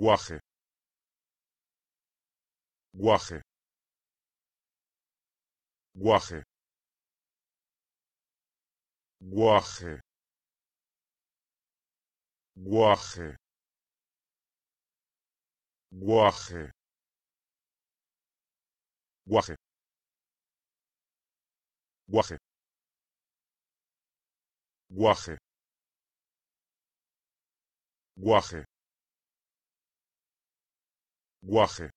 guaje guaje guaje guaje guaje guaje guaje guaje guaje guaje guaje